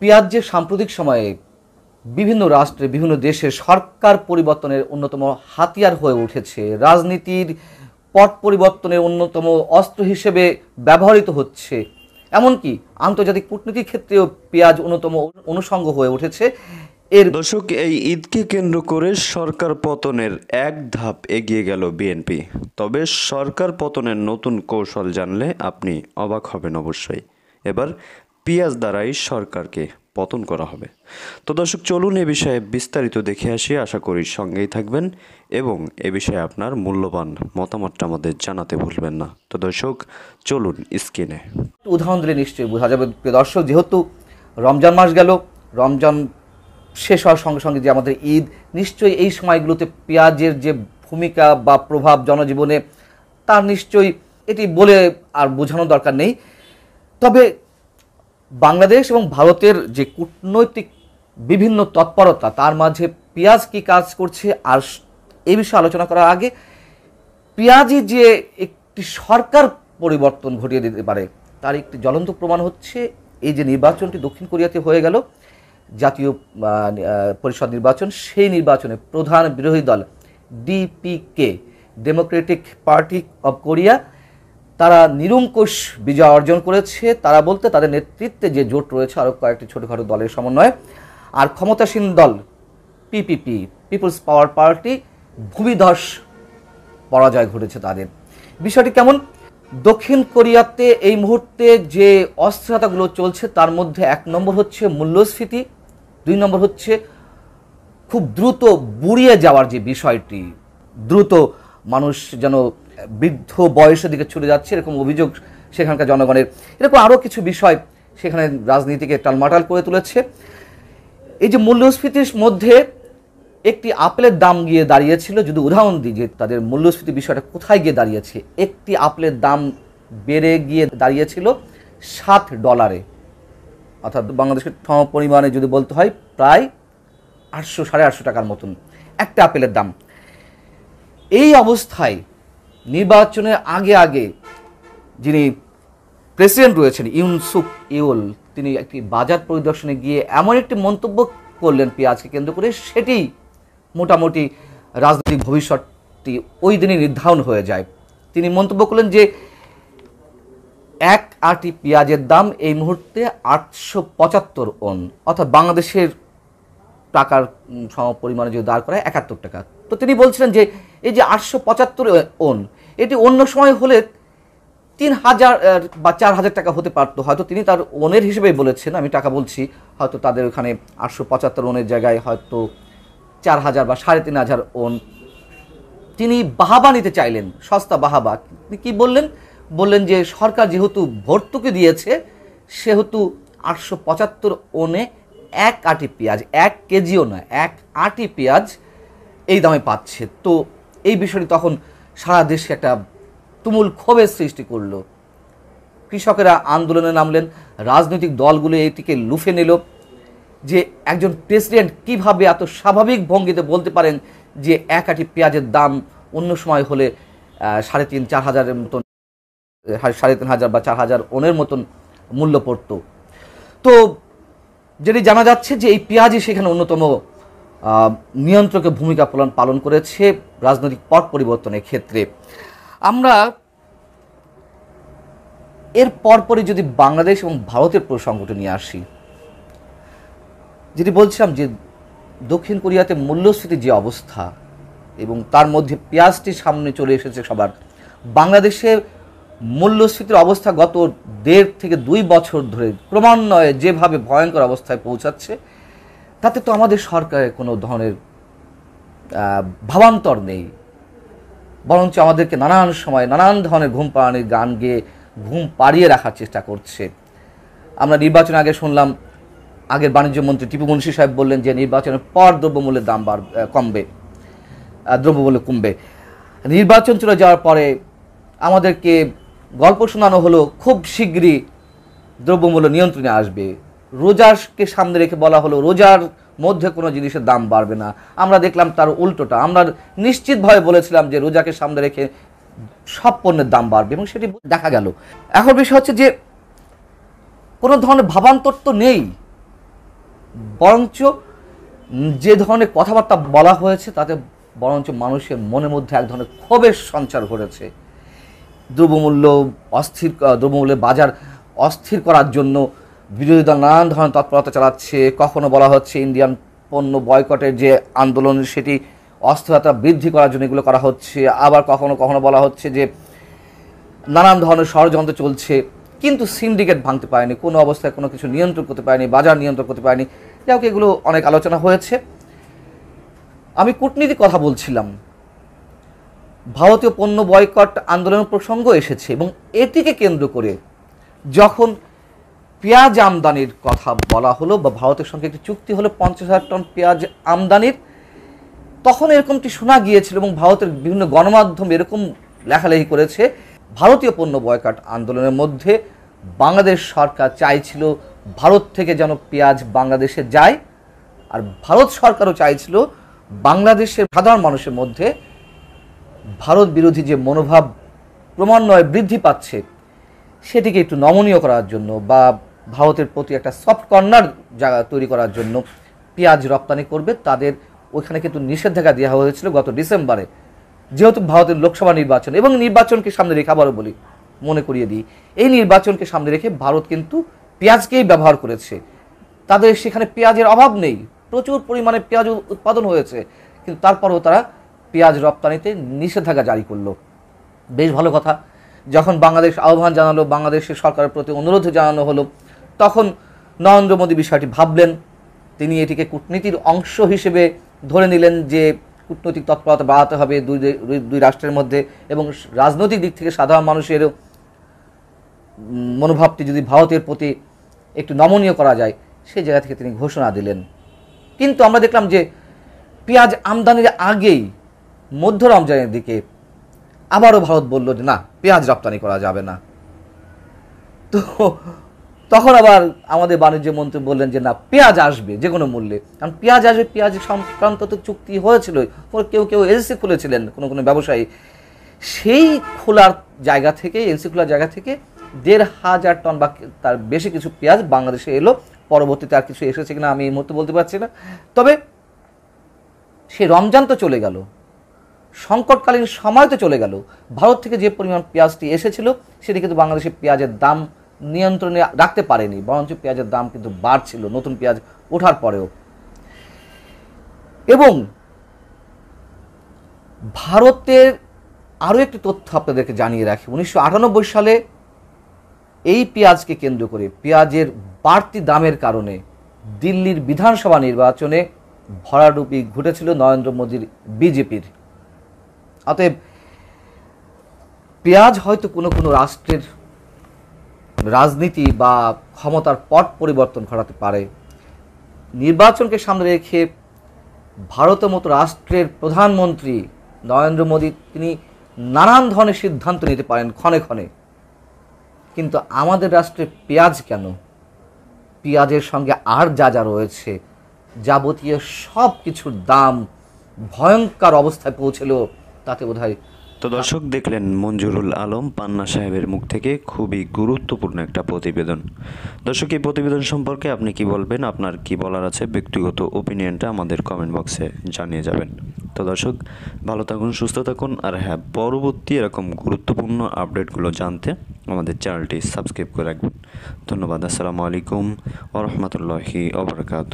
পেঁয়াজ যে সাম্প্রতিক সময়ে বিভিন্ন রাষ্ট্রে বিভিন্ন দেশে সরকার পরিবর্তনের অন্যতম হাতিয়ার হয়ে উঠেছে রাজনীতির পট পরিবর্তনের অন্যতম অস্ত্র হিসেবে ব্যবহৃত হচ্ছে এমনকি আন্তর্জাতিক কূটনীতির ক্ষেত্রেও পেঁয়াজ অন্যতম অনুষঙ্গ হয়ে উঠেছে এর দশক এই ঈদকে কেন্দ্র করে সরকার পতনের এক ধাপ এগিয়ে গেল বিএনপি তবে সরকার পতনের নতুন কৌশল জানলে আপনি অবাক হবেন অবশ্যই এবার পিয়াজ দ্বারাই সরকারকে পতন করা হবে তো দর্শক চলুন এ বিষয়ে বিস্তারিত দেখে আসি আশা করি সঙ্গেই থাকবেন এবং এ বিষয়ে আপনার মূল্যবান মতামতটা আমাদের জানাতে ভুলবেন না তো দর্শক চলুন স্ক্রিনে উদাহরণ দিলে নিশ্চয়ই বোঝা যাবে দর্শক যেহেতু রমজান মাস গেল রমজান শেষ হওয়ার সঙ্গে সঙ্গে যে আমাদের ঈদ নিশ্চয়ই এই সময়গুলোতে পেঁয়াজের যে ভূমিকা বা প্রভাব জনজীবনে তার নিশ্চয়ই এটি বলে আর বোঝানো দরকার নেই তবে বাংলাদেশ এবং ভারতের যে কূটনৈতিক বিভিন্ন তৎপরতা তার মাঝে পেঁয়াজ কি কাজ করছে আর এ বিষয়ে আলোচনা করার আগে পেঁয়াজই যে একটি সরকার পরিবর্তন ঘটিয়ে দিতে পারে তার একটি জ্বলন্ত প্রমাণ হচ্ছে এই যে নির্বাচনটি দক্ষিণ কোরিয়াতে হয়ে গেল জাতীয় পরিষদ নির্বাচন সেই নির্বাচনে প্রধান বিরোধী দল DPK democratic party of Korea তারা নিরঙ্কুশ বিজয় অর্জন করেছে তারা বলতে তাদের নেতৃত্বে যে জোট রয়েছে আরও কয়েকটি ছোটোখাটো দলের সমন্বয়ে আর ক্ষমতাসীন দল পিপিপি পিপলস পাওয়ার পার্টি ভূমিধস পরাজয় ঘটেছে তাদের বিষয়টি কেমন দক্ষিণ কোরিয়াতে এই মুহূর্তে যে অস্থিরতাগুলো চলছে তার মধ্যে এক নম্বর হচ্ছে মূল্যস্ফীতি দুই নম্বর হচ্ছে খুব দ্রুত বুড়িয়ে যাওয়ার যে বিষয়টি দ্রুত মানুষ যেন বৃদ্ধ বয়সের দিকে ছুটে যাচ্ছে এরকম অভিযোগ সেখানকার জনগণের এরকম আরও কিছু বিষয় সেখানে রাজনীতিকে টালমাটাল করে তুলেছে এই যে মূল্যস্ফীতির মধ্যে একটি আপেলের দাম গিয়ে দাঁড়িয়েছিল যদি উদাহরণ দিই যে তাদের মূল্যস্ফীতি বিষয়টা কোথায় গিয়ে দাঁড়িয়েছে একটি আপেলের দাম বেড়ে গিয়ে দাঁড়িয়েছিল সাত ডলারে অর্থাৎ বাংলাদেশের পরিমাণে যদি বলতে হয় প্রায় আটশো সাড়ে আটশো টাকার মতন একটা আপেলের দাম এই অবস্থায় নির্বাচনের আগে আগে যিনি প্রেসিডেন্ট রয়েছেন ইউনসুফ ইউল তিনি একটি বাজার পরিদর্শনে গিয়ে এমন একটি মন্তব্য করলেন পেঁয়াজকে কেন্দ্র করে সেটি মোটামুটি রাজনৈতিক ভবিষ্যৎটি ওই দিনই নির্ধারণ হয়ে যায় তিনি মন্তব্য করলেন যে এক আটি পেঁয়াজের দাম এই মুহূর্তে আটশো পঁচাত্তর অন অর্থাৎ বাংলাদেশের টাকার সম পরিমাণে যদি দাঁড় করায় একাত্তর টাকা তো তিনি বলছিলেন যে এই যে আটশো পঁচাত্তর ওন এটি অন্য সময় হলে তিন হাজার বা চার হাজার টাকা হতে পারতো হয়তো তিনি তার ওনের হিসেবে বলেছেন আমি টাকা বলছি হয়তো তাদের ওখানে আটশো পঁচাত্তর ওনের জায়গায় হয়তো চার হাজার বা সাড়ে তিন হাজার ওন তিনি বাহাবা নিতে চাইলেন সস্তা বাহাবা তিনি কী বললেন বললেন যে সরকার যেহেতু ভর্তুকি দিয়েছে সেহেতু আটশো পঁচাত্তর ওনে এক আটি পেঁয়াজ এক কেজিও না এক আটি পেঁয়াজ এই দামে পাচ্ছে তো এই বিষয়টি তখন সারা দেশে একটা তুমুল ক্ষোভের সৃষ্টি করলো কৃষকেরা আন্দোলনে নামলেন রাজনৈতিক দলগুলো এটিকে লুফে নিল যে একজন প্রেসিডেন্ট কিভাবে এত স্বাভাবিক ভঙ্গিতে বলতে পারেন যে এক আটি পেঁয়াজের দাম অন্য সময় হলে সাড়ে তিন চার হাজারের মতন সাড়ে তিন হাজার বা চার হাজার ওনের মতন মূল্য পড়ত তো যেটি জানা যাচ্ছে যে এই পেঁয়াজই সেখানে অন্যতম নিয়ন্ত্রকের ভূমিকা পালন পালন করেছে রাজনৈতিক পট পরিবর্তনের ক্ষেত্রে আমরা এর পরপরই যদি বাংলাদেশ এবং ভারতের প্রসঙ্গটি নিয়ে আসি যেটি বলছিলাম যে দক্ষিণ কোরিয়াতে মূল্যস্ফীতির যে অবস্থা এবং তার মধ্যে পেঁয়াজটি সামনে চলে এসেছে সবার বাংলাদেশে মূল্যস্ফীতির অবস্থা গত দেড় থেকে দুই বছর ধরে ক্রমান্বয়ে যেভাবে ভয়ঙ্কর অবস্থায় পৌঁছাচ্ছে তাতে তো আমাদের সরকারের কোনো ধরনের ভাবান্তর নেই বরঞ্চ আমাদেরকে নানান সময় নানান ধরনের ঘুম পাড়ানির গান গেয়ে ঘুম পাড়িয়ে রাখার চেষ্টা করছে আমরা নির্বাচন আগে শুনলাম আগের বাণিজ্যমন্ত্রী টিপু মুন্সী সাহেব বললেন যে নির্বাচনের পর দ্রব্যমূল্যের দাম বাড় কমবে দ্রব্যমূল্য কমবে নির্বাচন চলে যাওয়ার পরে আমাদেরকে গল্প শোনানো হলো খুব শীঘ্রই দ্রব্যমূল্য নিয়ন্ত্রণে আসবে রোজাকে সামনে রেখে বলা হলো রোজার মধ্যে কোনো জিনিসের দাম বাড়বে না আমরা দেখলাম তার উল্টোটা আমরা নিশ্চিতভাবে বলেছিলাম যে রোজাকে সামনে রেখে সব পণ্যের দাম বাড়বে এবং সেটি দেখা গেল এখন বিষয় হচ্ছে যে কোনো ধরনের ভাবান্তর তো নেই বরঞ্চ যে ধরনের কথাবার্তা বলা হয়েছে তাতে বরঞ্চ মানুষের মনের মধ্যে এক ধরনের ক্ষোভের সঞ্চার ঘটেছে দ্রব্যমূল্য অস্থির দ্রব্যমূল্যের বাজার অস্থির করার জন্য বিরোধী দল নানান ধরনের তৎপরতা চালাচ্ছে কখনো বলা হচ্ছে ইন্ডিয়ান পণ্য বয়কটের যে আন্দোলন সেটি অস্থিরতা বৃদ্ধি করার জন্য এগুলো করা হচ্ছে আবার কখনো কখনো বলা হচ্ছে যে নানান ধরনের ষড়যন্ত্র চলছে কিন্তু সিন্ডিকেট ভাঙতে পারেনি কোনো অবস্থায় কোনো কিছু নিয়ন্ত্রণ করতে পারেনি বাজার নিয়ন্ত্রণ করতে পারেনি যাই হোক এগুলো অনেক আলোচনা হয়েছে আমি কূটনীতির কথা বলছিলাম ভারতীয় পণ্য বয়কট আন্দোলনের প্রসঙ্গ এসেছে এবং এটিকে কেন্দ্র করে যখন পেঁয়াজ আমদানির কথা বলা হলো বা ভারতের সঙ্গে একটি চুক্তি হলো পঞ্চাশ হাজার টন পেঁয়াজ আমদানির তখন এরকমটি শোনা গিয়েছিল এবং ভারতের বিভিন্ন গণমাধ্যম এরকম লেখালেখি করেছে ভারতীয় পণ্য বয়কাট আন্দোলনের মধ্যে বাংলাদেশ সরকার চাইছিল ভারত থেকে যেন পেঁয়াজ বাংলাদেশে যায় আর ভারত সরকারও চাইছিল বাংলাদেশের সাধারণ মানুষের মধ্যে ভারত বিরোধী যে মনোভাব ক্রমান্বয়ে বৃদ্ধি পাচ্ছে সেটিকে একটু নমনীয় করার জন্য বা ভারতের প্রতি একটা সফট কর্নার জায়গা তৈরি করার জন্য পেঁয়াজ রপ্তানি করবে তাদের ওইখানে কিন্তু নিষেধাজ্ঞা দেওয়া হয়েছিল গত ডিসেম্বরে যেহেতু ভারতের লোকসভা নির্বাচন এবং নির্বাচনকে সামনে রেখে আবারও বলি মনে করিয়ে দিই এই নির্বাচনকে সামনে রেখে ভারত কিন্তু পেঁয়াজকেই ব্যবহার করেছে তাদের সেখানে পেঁয়াজের অভাব নেই প্রচুর পরিমাণে পেঁয়াজ উৎপাদন হয়েছে কিন্তু তারপরেও তারা পেঁয়াজ রপ্তানিতে নিষেধাজ্ঞা জারি করলো বেশ ভালো কথা যখন বাংলাদেশ আহ্বান জানালো বাংলাদেশের সরকারের প্রতি অনুরোধ জানানো হলো তখন নরেন্দ্র মোদী বিষয়টি ভাবলেন তিনি এটিকে কূটনীতির অংশ হিসেবে ধরে নিলেন যে কূটনৈতিক তৎপরতা বাড়াতে হবে দুই দুই রাষ্ট্রের মধ্যে এবং রাজনৈতিক দিক থেকে সাধারণ মানুষের মনোভাবটি যদি ভারতের প্রতি একটু নমনীয় করা যায় সেই জায়গা থেকে তিনি ঘোষণা দিলেন কিন্তু আমরা দেখলাম যে পেঁয়াজ আমদানির আগেই মধ্য রমজানের দিকে আবারও ভারত বলল যে না পেঁয়াজ রপ্তানি করা যাবে না তো তখন আবার আমাদের বাণিজ্য মন্ত্রী বললেন যে না পেঁয়াজ আসবে যে কোনো মূল্যে কারণ পেঁয়াজ আসবে পেঁয়াজ সংক্রান্ত তো চুক্তি হয়েছিল কেউ কেউ এজেন্সি খুলেছিলেন কোনো কোনো ব্যবসায়ী সেই খোলার জায়গা থেকে এজেন্সি খোলার জায়গা থেকে দেড় হাজার টন বা তার বেশি কিছু পেঁয়াজ বাংলাদেশে এলো পরবর্তীতে আর কিছু এসেছে কিনা আমি এই মুহূর্তে বলতে পারছি না তবে সে রমজান তো চলে গেল সংকটকালীন সময় তো চলে গেল ভারত থেকে যে পরিমাণ পেঁয়াজটি এসেছিল সেটি কিন্তু বাংলাদেশে পেঁয়াজের দাম নিয়ন্ত্রণে রাখতে পারেনি বরঞ্চ পেঁয়াজের দাম কিন্তু বাড়ছিল নতুন পেঁয়াজ ওঠার পরেও এবং ভারতের আরও একটি তথ্য আপনাদেরকে জানিয়ে রাখি উনিশশো সালে এই পেঁয়াজকে কেন্দ্র করে পেঁয়াজের বাড়তি দামের কারণে দিল্লির বিধানসভা নির্বাচনে ভরাডুপি ঘটেছিল নরেন্দ্র মোদীর বিজেপির অতএব পেঁয়াজ হয়তো কোনো কোনো রাষ্ট্রের রাজনীতি বা ক্ষমতার পট পরিবর্তন ঘটাতে পারে নির্বাচনকে সামনে রেখে ভারতের মতো রাষ্ট্রের প্রধানমন্ত্রী নরেন্দ্র মোদী তিনি নানান ধরনের সিদ্ধান্ত নিতে পারেন ক্ষণে ক্ষণে কিন্তু আমাদের রাষ্ট্রে পেঁয়াজ কেন পেঁয়াজের সঙ্গে আর যা যা রয়েছে যাবতীয় সব কিছুর দাম ভয়ঙ্কর অবস্থায় পৌঁছেলেও তাতে বোধহয় তো দর্শক দেখলেন মঞ্জুরুল আলম পান্না সাহেবের মুখ থেকে খুবই গুরুত্বপূর্ণ একটা প্রতিবেদন দর্শক এই প্রতিবেদন সম্পর্কে আপনি কি বলবেন আপনার কি বলার আছে ব্যক্তিগত ওপিনিয়নটা আমাদের কমেন্ট বক্সে জানিয়ে যাবেন তো দর্শক ভালো থাকুন সুস্থ থাকুন আর হ্যাঁ পরবর্তী এরকম গুরুত্বপূর্ণ আপডেটগুলো জানতে আমাদের চ্যানেলটি সাবস্ক্রাইব করে রাখবেন ধন্যবাদ আসসালামু আলাইকুম ওরহমতুল্লাহি অবরকাত